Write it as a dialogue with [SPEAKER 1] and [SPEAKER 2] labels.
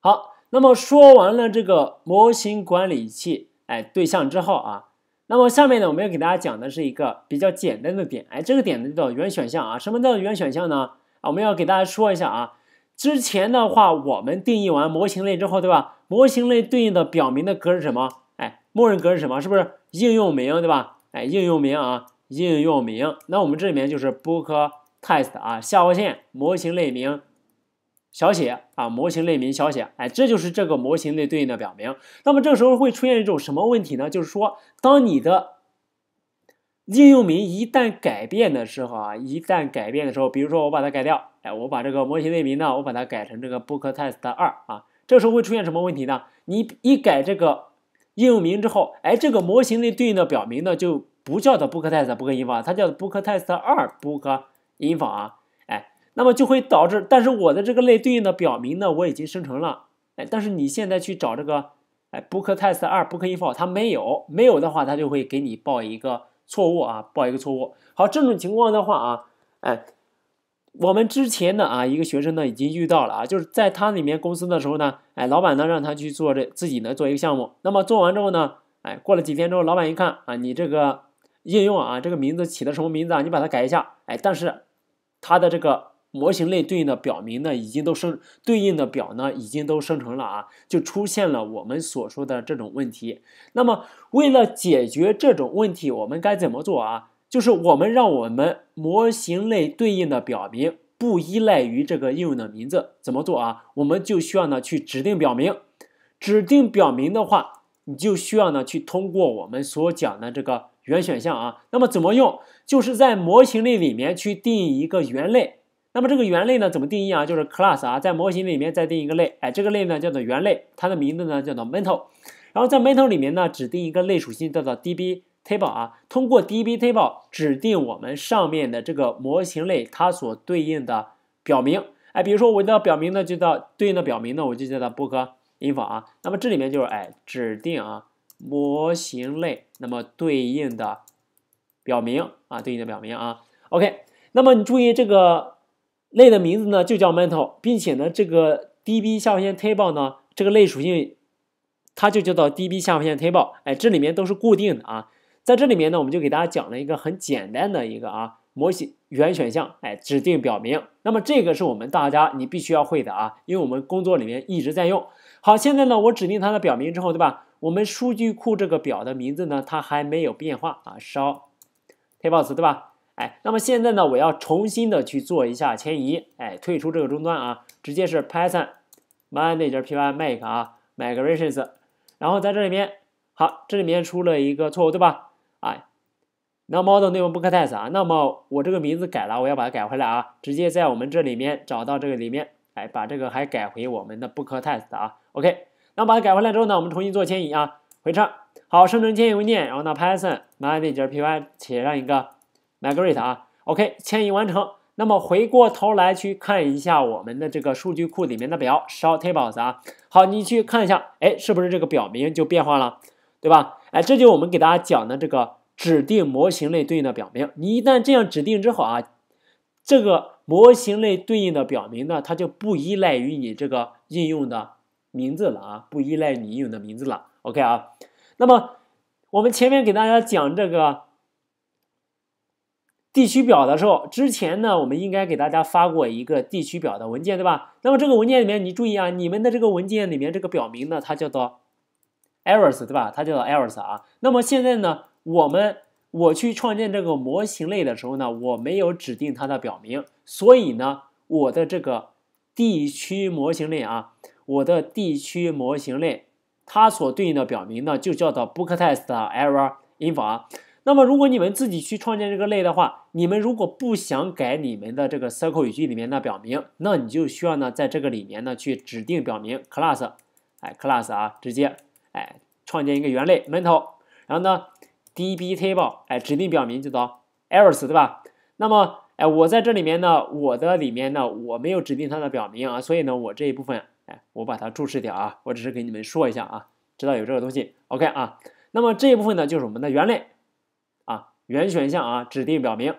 [SPEAKER 1] 好，那么说完了这个模型管理器哎对象之后啊，那么下面呢我们要给大家讲的是一个比较简单的点哎，这个点呢就叫原选项啊。什么叫原选项呢？啊，我们要给大家说一下啊。之前的话我们定义完模型类之后，对吧？模型类对应的表明的格是什么？哎，默认格是什么？是不是应用名？对吧？哎，应用名啊，应用名。那我们这里面就是 book test 啊，下划线模型类名。小写啊，模型类名小写，哎，这就是这个模型类对应的表名。那么这时候会出现一种什么问题呢？就是说，当你的应用名一旦改变的时候啊，一旦改变的时候，比如说我把它改掉，哎，我把这个模型类名呢，我把它改成这个 book test 二啊，这时候会出现什么问题呢？你一改这个应用名之后，哎，这个模型类对应的表名呢，就不叫做 book test book info 了，它叫 book test 二 book info 啊。那么就会导致，但是我的这个类对应的表明呢，我已经生成了，哎，但是你现在去找这个，哎，BookTest 二 BookInfo，它没有，没有的话，它就会给你报一个错误啊，报一个错误。好，这种情况的话啊，哎，我们之前的啊一个学生呢已经遇到了啊，就是在他里面公司的时候呢，哎，老板呢让他去做这自己呢做一个项目，那么做完之后呢，哎，过了几天之后，老板一看啊，你这个应用啊，这个名字起的什么名字啊，你把它改一下，哎，但是它的这个。模型类对应的表名呢，已经都生对应的表呢，已经都生成了啊，就出现了我们所说的这种问题。那么为了解决这种问题，我们该怎么做啊？就是我们让我们模型类对应的表名不依赖于这个应用的名字，怎么做啊？我们就需要呢去指定表名。指定表名的话，你就需要呢去通过我们所讲的这个原选项啊。那么怎么用？就是在模型类里面去定义一个原类。那么这个元类呢怎么定义啊？就是 class 啊，在模型里面再定一个类，哎，这个类呢叫做元类，它的名字呢叫做 mental，然后在 mental 里面呢指定一个类属性叫做 db table 啊，通过 db table 指定我们上面的这个模型类它所对应的表明。哎，比如说我的表明呢就叫对应的表明呢我就叫它 book info 啊，那么这里面就是哎指定啊模型类那么对应的表明啊对应的表明啊，OK，那么你注意这个。类的名字呢就叫 m n t a l 并且呢这个 DB 下划线 Table 呢这个类属性，它就叫做 DB 下划线 Table。哎，这里面都是固定的啊。在这里面呢，我们就给大家讲了一个很简单的一个啊模型原选项，哎，指定表明。那么这个是我们大家你必须要会的啊，因为我们工作里面一直在用。好，现在呢我指定它的表明之后，对吧？我们数据库这个表的名字呢它还没有变化啊，烧，Table 对吧？哎，那么现在呢，我要重新的去做一下迁移，哎，退出这个终端啊，直接是 Python manage.py r mak e 啊 migrations，然后在这里面，好，这里面出了一个错误对吧？哎那 model name booktest 啊，那么我这个名字改了，我要把它改回来啊，直接在我们这里面找到这个里面，哎，把这个还改回我们的 booktest 啊，OK，那把它改回来之后呢，我们重新做迁移啊，回车，好，生成迁移文件，然后呢 Python manage.py r 写上一个 Migrate 啊，OK，迁移完成。那么回过头来去看一下我们的这个数据库里面的表，show tables 啊。好，你去看一下，哎，是不是这个表名就变化了，对吧？哎，这就我们给大家讲的这个指定模型类对应的表名。你一旦这样指定之后啊，这个模型类对应的表名呢，它就不依赖于你这个应用的名字了啊，不依赖你应用的名字了。OK 啊，那么我们前面给大家讲这个。地区表的时候，之前呢，我们应该给大家发过一个地区表的文件，对吧？那么这个文件里面，你注意啊，你们的这个文件里面这个表名呢，它叫做 errors，对吧？它叫做 errors 啊。那么现在呢，我们我去创建这个模型类的时候呢，我没有指定它的表名，所以呢，我的这个地区模型类啊，我的地区模型类，它所对应的表名呢，就叫做 booktest error info 啊。那么，如果你们自己去创建这个类的话，你们如果不想改你们的这个 Circle 语句里面的表明，那你就需要呢，在这个里面呢去指定表明 class，哎 class 啊，直接哎创建一个圆类 Mental，然后呢 DB table 哎指定表明就到 Errors 对吧？那么哎我在这里面呢，我的里面呢我没有指定它的表明啊，所以呢我这一部分哎我把它注释掉啊，我只是给你们说一下啊，知道有这个东西 OK 啊。那么这一部分呢就是我们的原类。原选项啊，指定表明。